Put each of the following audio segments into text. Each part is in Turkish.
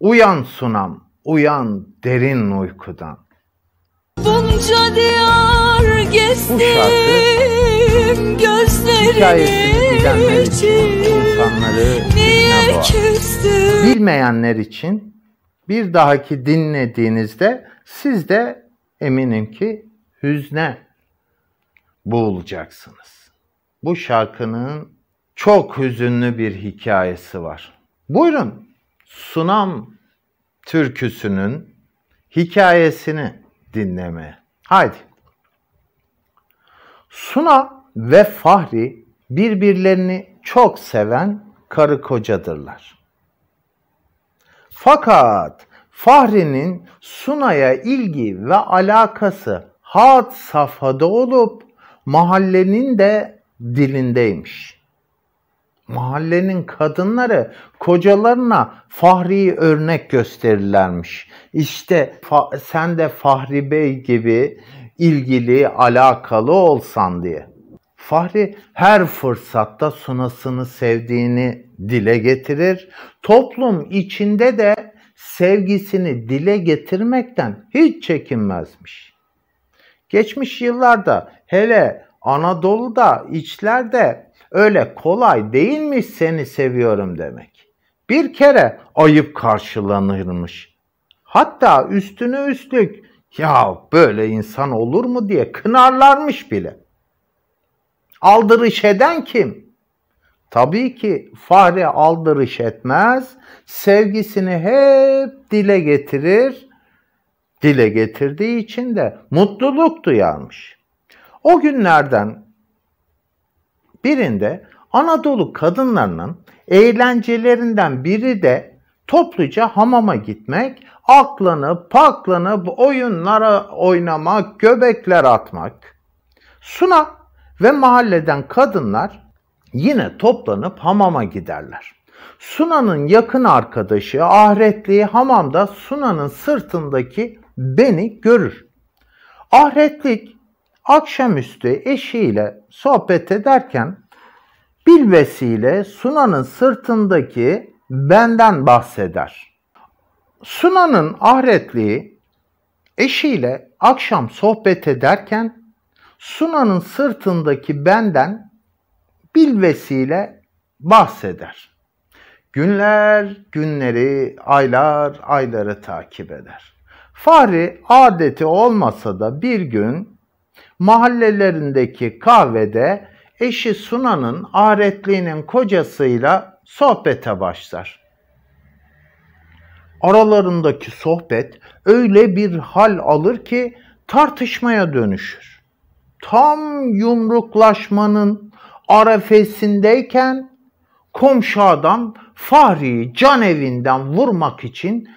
Uyan sunam, uyan derin uykudan. Bunca diyar gezdim gözlerini için. insanları niye küstüm? Bilmeyenler için bir dahaki dinlediğinizde siz de eminim ki hüzne boğulacaksınız. Bu şarkının çok hüzünlü bir hikayesi var. Buyurun Sunam türküsünün hikayesini dinlemeye. Haydi. Suna ve Fahri birbirlerini çok seven karı kocadırlar. Fakat Fahri'nin Suna'ya ilgi ve alakası had safhada olup mahallenin de dilindeymiş.'' mahallenin kadınları kocalarına Fahri örnek gösterirlermiş. İşte fa- sen de Fahri Bey gibi ilgili, alakalı olsan diye. Fahri her fırsatta sunasını sevdiğini dile getirir. Toplum içinde de sevgisini dile getirmekten hiç çekinmezmiş. Geçmiş yıllarda hele Anadolu'da içlerde Öyle kolay değilmiş seni seviyorum demek. Bir kere ayıp karşılanırmış. Hatta üstüne üstlük ya böyle insan olur mu diye kınarlarmış bile. Aldırış eden kim? Tabii ki fare aldırış etmez, sevgisini hep dile getirir. Dile getirdiği için de mutluluk duyarmış. O günlerden birinde Anadolu kadınlarının eğlencelerinden biri de topluca hamama gitmek, aklanıp paklanıp oyunlara oynamak, göbekler atmak. Suna ve mahalleden kadınlar yine toplanıp hamama giderler. Suna'nın yakın arkadaşı ahretliyi hamamda Suna'nın sırtındaki beni görür. Ahretlik akşamüstü eşiyle sohbet ederken bir vesile Suna'nın sırtındaki benden bahseder. Suna'nın ahretliği eşiyle akşam sohbet ederken Suna'nın sırtındaki benden bil vesile bahseder. Günler günleri, aylar ayları takip eder. Fahri adeti olmasa da bir gün mahallelerindeki kahvede eşi Suna'nın aretliğinin kocasıyla sohbete başlar. Aralarındaki sohbet öyle bir hal alır ki tartışmaya dönüşür. Tam yumruklaşmanın arefesindeyken komşu adam Fahri'yi can evinden vurmak için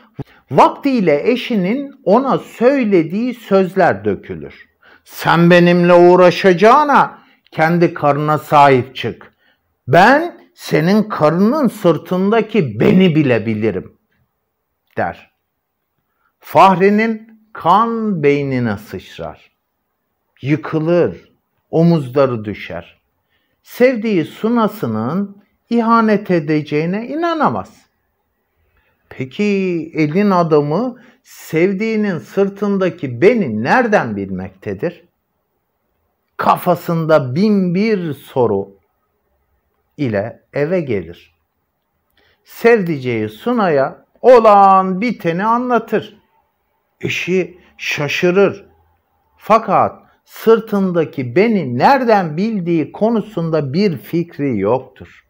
vaktiyle eşinin ona söylediği sözler dökülür. Sen benimle uğraşacağına kendi karına sahip çık. Ben senin karının sırtındaki beni bile bilirim. der. Fahri'nin kan beynine sıçrar. Yıkılır, omuzları düşer. Sevdiği sunasının ihanet edeceğine inanamaz.'' Peki elin adamı sevdiğinin sırtındaki beni nereden bilmektedir? Kafasında bin bir soru ile eve gelir. Sevdiceği Suna'ya olan biteni anlatır. Eşi şaşırır. Fakat sırtındaki beni nereden bildiği konusunda bir fikri yoktur.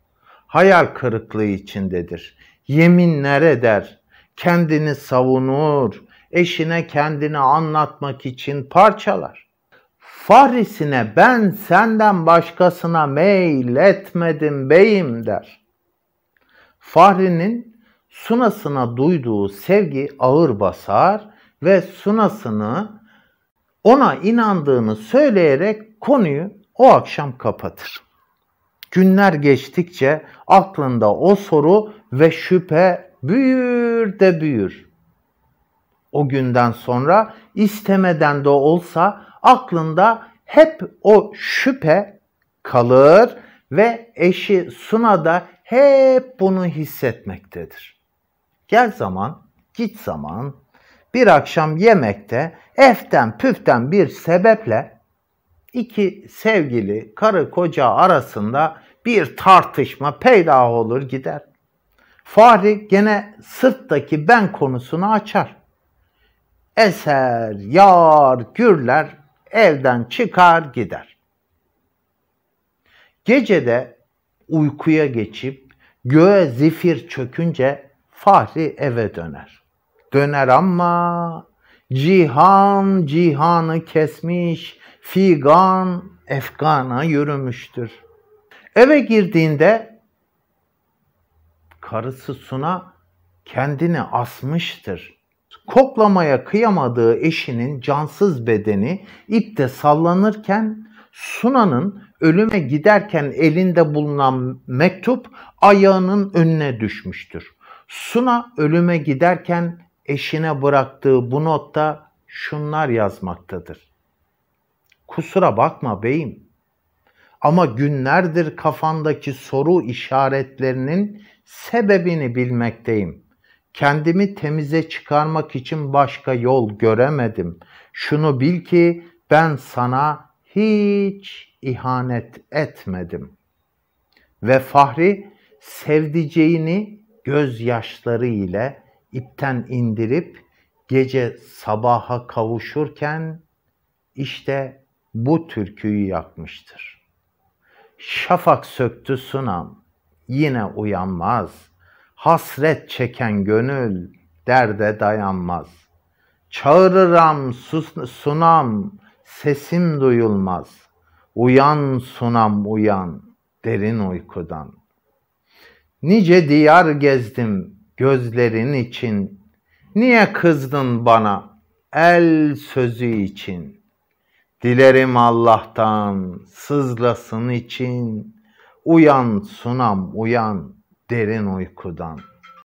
Hayal kırıklığı içindedir yeminler eder, kendini savunur, eşine kendini anlatmak için parçalar. Farisine ben senden başkasına meyil etmedim beyim der. Fahri'nin Sunas'ına duyduğu sevgi ağır basar ve Sunas'ını ona inandığını söyleyerek konuyu o akşam kapatır. Günler geçtikçe aklında o soru ve şüphe büyür de büyür. O günden sonra istemeden de olsa aklında hep o şüphe kalır ve eşi Suna da hep bunu hissetmektedir. Gel zaman, git zaman, bir akşam yemekte eften püften bir sebeple iki sevgili karı koca arasında bir tartışma peyda olur gider. Fahri gene sırttaki ben konusunu açar. Eser, yar, gürler, evden çıkar gider. Gecede uykuya geçip göğe zifir çökünce Fahri eve döner. Döner ama Cihan cihanı kesmiş, figan efgana yürümüştür. Eve girdiğinde karısı Suna kendini asmıştır. Koklamaya kıyamadığı eşinin cansız bedeni ipte sallanırken Suna'nın ölüme giderken elinde bulunan mektup ayağının önüne düşmüştür. Suna ölüme giderken eşine bıraktığı bu notta şunlar yazmaktadır. Kusura bakma beyim ama günlerdir kafandaki soru işaretlerinin sebebini bilmekteyim. Kendimi temize çıkarmak için başka yol göremedim. Şunu bil ki ben sana hiç ihanet etmedim. Ve Fahri sevdiceğini gözyaşları ile ipten indirip gece sabaha kavuşurken işte bu türküyü yakmıştır. Şafak söktü sunam, yine uyanmaz. Hasret çeken gönül derde dayanmaz. Çağırıram sus, sunam, sesim duyulmaz. Uyan sunam uyan, derin uykudan. Nice diyar gezdim, gözlerin için. Niye kızdın bana el sözü için? Dilerim Allah'tan sızlasın için. Uyan sunam uyan derin uykudan.''